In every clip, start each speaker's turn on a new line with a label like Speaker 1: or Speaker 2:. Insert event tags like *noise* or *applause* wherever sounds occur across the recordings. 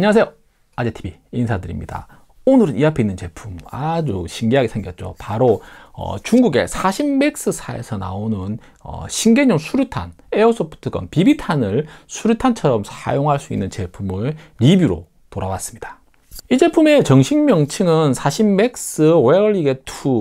Speaker 1: 안녕하세요 아재TV 인사드립니다 오늘은 이 앞에 있는 제품 아주 신기하게 생겼죠 바로 어, 중국의 40맥스사에서 나오는 어, 신개념 수류탄 에어소프트건 비비탄을 수류탄처럼 사용할 수 있는 제품을 리뷰로 돌아왔습니다 이 제품의 정식 명칭은 40맥스 웨어리게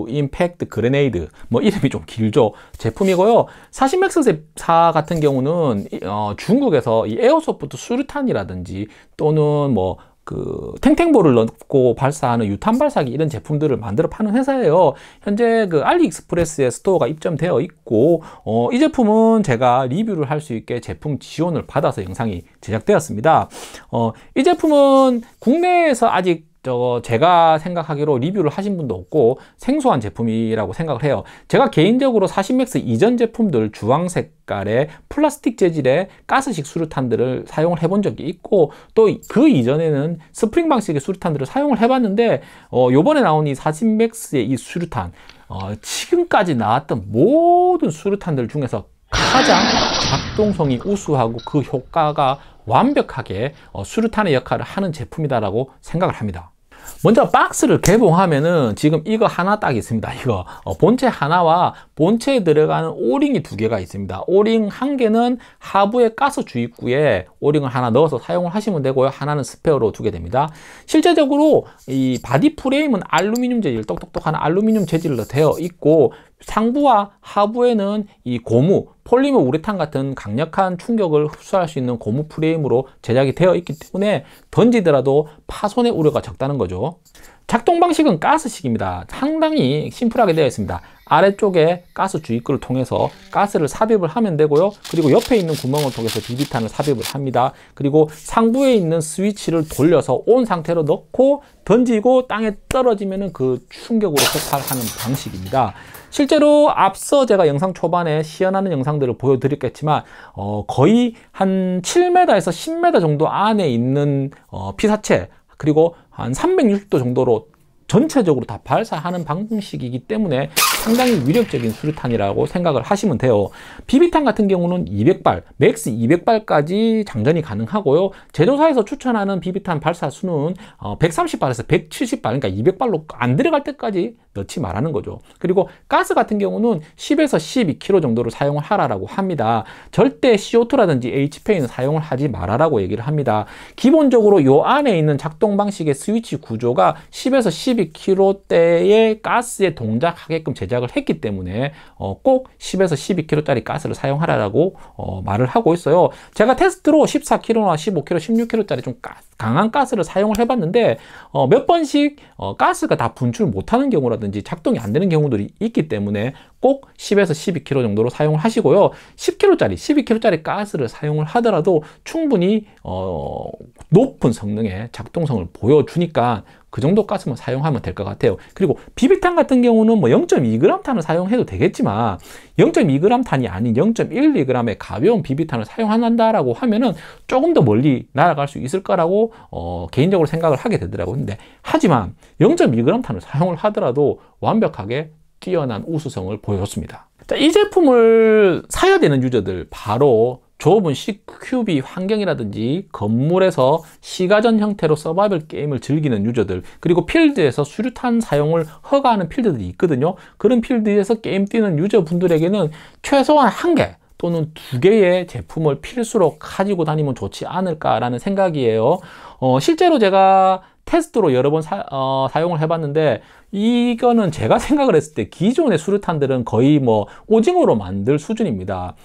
Speaker 1: 2 임팩트 그레네이드 뭐 이름이 좀 길죠 제품이고요 40맥스사 같은 경우는 어, 중국에서 이 에어소프트 수류탄이라든지 또는 뭐그 탱탱볼을 넣고 발사하는 유탄 발사기 이런 제품들을 만들어 파는 회사예요. 현재 그 알리익스프레스의 스토어가 입점되어 있고 어, 이 제품은 제가 리뷰를 할 수 있게 제품 지원을 받아서 영상이 제작되었습니다. 어, 이 제품은 국내에서 아직 저 제가 생각하기로 리뷰를 하신 분도 없고 생소한 제품이라고 생각을 해요 제가 개인적으로 40맥스 이전 제품들 주황 색깔의 플라스틱 재질의 가스식 수류탄들을 사용을 해 본 적이 있고 또 그 이전에는 스프링 방식의 수류탄들을 사용을 해봤는데 어 요번에 나온 이 40맥스의 이 수류탄 어 지금까지 나왔던 모든 수류탄들 중에서 가장 작동성이 우수하고 그 효과가 완벽하게 어, 수류탄의 역할을 하는 제품이다라고 생각을 합니다. 먼저 박스를 개봉하면은 지금 이거 하나 딱 있습니다 이거 어, 본체 하나와 본체에 들어가는 오링이 두 개가 있습니다 오링 한 개는 하부의 가스 주입구에 오링을 하나 넣어서 사용을 하시면 되고요 하나는 스페어로 두게 됩니다 실제적으로 이 바디 프레임은 알루미늄 재질 똑똑똑한 알루미늄 재질로 되어 있고 상부와 하부에는 이 고무, 폴리머 우레탄 같은 강력한 충격을 흡수할 수 있는 고무 프레임으로 제작이 되어 있기 때문에 던지더라도 파손의 우려가 적다는 거죠. 작동 방식은 가스식입니다. 상당히 심플하게 되어 있습니다. 아래쪽에 가스 주입구를 통해서 가스를 삽입을 하면 되고요. 그리고 옆에 있는 구멍을 통해서 비비탄을 삽입을 합니다. 그리고 상부에 있는 스위치를 돌려서 온 상태로 넣고 던지고 땅에 떨어지면 그 충격으로 폭발하는 방식입니다. 실제로 앞서 제가 영상 초반에 시연하는 영상들을 보여드렸겠지만 어, 거의 한 7m에서 10m 정도 안에 있는 어, 피사체 그리고 한 360도 정도로 전체적으로 다 발사하는 방식이기 때문에 상당히 위력적인 수류탄이라고 생각을 하시면 돼요. 비비탄 같은 경우는 200발, 맥스 200발까지 장전이 가능하고요. 제조사에서 추천하는 비비탄 발사 수는 130발에서 어, 170발, 그러니까 200발로 안 들어갈 때까지 넣지 말라는 거죠. 그리고 가스 같은 경우는 10에서 12kg 정도를 사용을 하라라고 합니다. 절대 CO2라든지 HP는 사용을 하지 말아라고 얘기를 합니다. 기본적으로 요 안에 있는 작동 방식의 스위치 구조가 10에서 12kg대의 가스에 동작하게끔 제작을 했기 때문에 어, 꼭 10에서 12kg짜리 가스를 사용하라라고 어, 말을 하고 있어요. 제가 테스트로 14kg나 15kg, 16kg짜리 좀 가, 강한 가스를 사용을 해봤는데 어, 몇 번씩 어, 가스가 다 분출 못하는 경우라든지 작동이 안 되는 경우들이 있기 때문에 꼭 10에서 12kg 정도로 사용을 하시고요. 10kg짜리, 12kg짜리 가스를 사용을 하더라도 충분히 어, 높은 성능의 작동성을 보여주니까 그 정도 가스만 사용하면 될 것 같아요. 그리고 비비탄 같은 경우는 뭐 0.2g 탄을 사용해도 되겠지만 0.2g 탄이 아닌 0.12g의 가벼운 비비탄을 사용한다라고 하면은 조금 더 멀리 날아갈 수 있을 거라고 어, 개인적으로 생각을 하게 되더라고요. 근데 하지만 0.2g 탄을 사용을 하더라도 완벽하게 뛰어난 우수성을 보여줬습니다. 자, 이 제품을 사야 되는 유저들 바로 좁은 CQB 환경이라든지 건물에서 시가전 형태로 서바이벌 게임을 즐기는 유저들 그리고 필드에서 수류탄 사용을 허가하는 필드들이 있거든요 그런 필드에서 게임 뛰는 유저분들에게는 최소한 한 개 또는 두 개의 제품을 필수로 가지고 다니면 좋지 않을까라는 생각이에요 어, 실제로 제가 테스트로 여러 번 사, 어, 용을 해봤는데 이거는 제가 *laughs* 생각을 했을 때 기존의 수류탄들은 거의 뭐 오징어로 만들 수준입니다.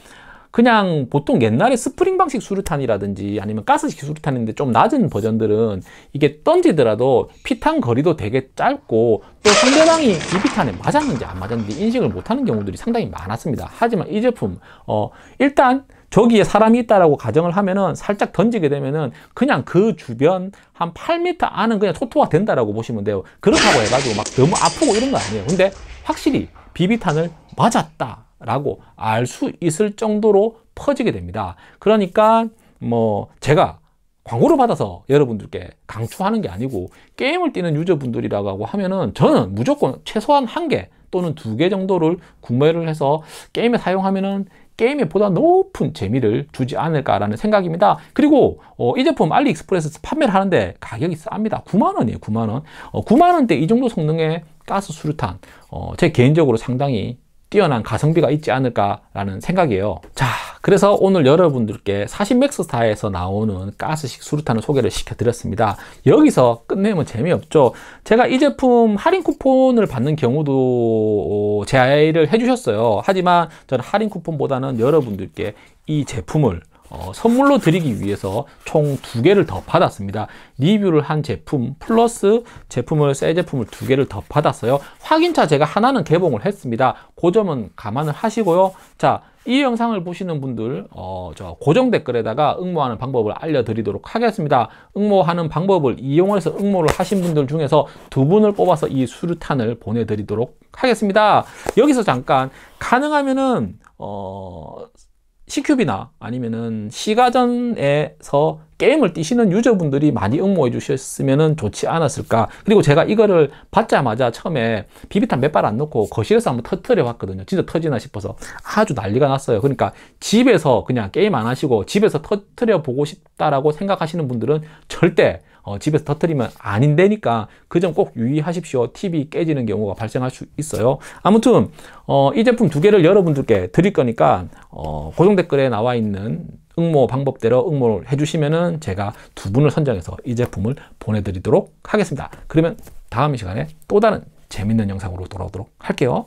Speaker 1: 그냥 보통 옛날에 스프링 방식 수류탄이라든지 아니면 가스식 수류탄인데 좀 낮은 버전들은 이게 던지더라도 피탄 거리도 되게 짧고 또 상대방이 이비탄에 맞았는지 안 맞았는지 인식을 못하는 경우들이 상당히 많았습니다. 하지만 이 제품 어, 일단 저기에 사람이 있다라고 가정을 하면은 살짝 던지게 되면은 그냥 그 주변 한 8m 안은 그냥 토토가 된다라고 보시면 돼요. 그렇다고 해가지고 막 너무 아프고 이런 거 아니에요. 근데 확실히 비비탄을 맞았다라고 알 수 있을 정도로 퍼지게 됩니다. 그러니까 뭐 제가 광고를 받아서 여러분들께 강추하는 게 아니고 게임을 뛰는 유저분들이라고 하면은 저는 무조건 최소한 한 개 또는 두 개 정도를 구매를 해서 게임에 사용하면은 게임에 보다 높은 재미를 주지 않을까라는 생각입니다. 그리고 어, 이 제품 알리익스프레스에서 판매를 하는데 가격이 쌉니다. 9만 원이에요. 9만 원. 어, 9만 원대 이 정도 성능의 가스 수류탄. 어, 제 개인적으로 상당히 뛰어난 가성비가 있지 않을까라는 생각이에요. 자, 그래서 오늘 여러분들께 40맥스타에서 나오는 가스식 수류탄을 소개를 시켜드렸습니다. 여기서 끝내면 재미없죠. 제가 이 제품 할인 쿠폰을 받는 경우도 어, 제의를 해주셨어요. 하지만 저는 할인 쿠폰보다는 여러분들께 이 제품을 어, 선물로 드리기 위해서 총 두 개를 더 받았습니다. 리뷰를 한 제품 플러스 제품을 새 제품을 두 개를 더 받았어요. 확인차 제가 하나는 개봉을 했습니다. 그 점은 감안을 하시고요. 자, 이 영상을 보시는 분들 어, 저 고정 댓글에다가 응모하는 방법을 알려드리도록 하겠습니다. 응모하는 방법을 이용해서 응모를 하신 분들 중에서 두 분을 뽑아서 이 수류탄을 보내드리도록 하겠습니다. 여기서 잠깐 가능하면은 어... C큐비나 아니면은 시가전에서 게임을 뛰시는 유저분들이 많이 응모해 주셨으면 좋지 않았을까 그리고 제가 이거를 받자마자 처음에 비비탄 몇 발안 넣고 거실에서 한번 터트려 봤거든요 진짜 터지나 싶어서 아주 난리가 났어요 그러니까 집에서 그냥 게임 안 하시고 집에서 터트려 보고 싶다라고 생각하시는 분들은 절대 어, 집에서 터트리면 아닌데니까 그 점 꼭 유의하십시오. 팁이 깨지는 경우가 발생할 수 있어요. 아무튼 어, 이 제품 두 개를 여러분들께 드릴 거니까 어, 고정 댓글에 나와 있는 응모 방법대로 응모를 해주시면은 제가 두 분을 선정해서 이 제품을 보내드리도록 하겠습니다. 그러면 다음 시간에 또 다른 재밌는 영상으로 돌아오도록 할게요.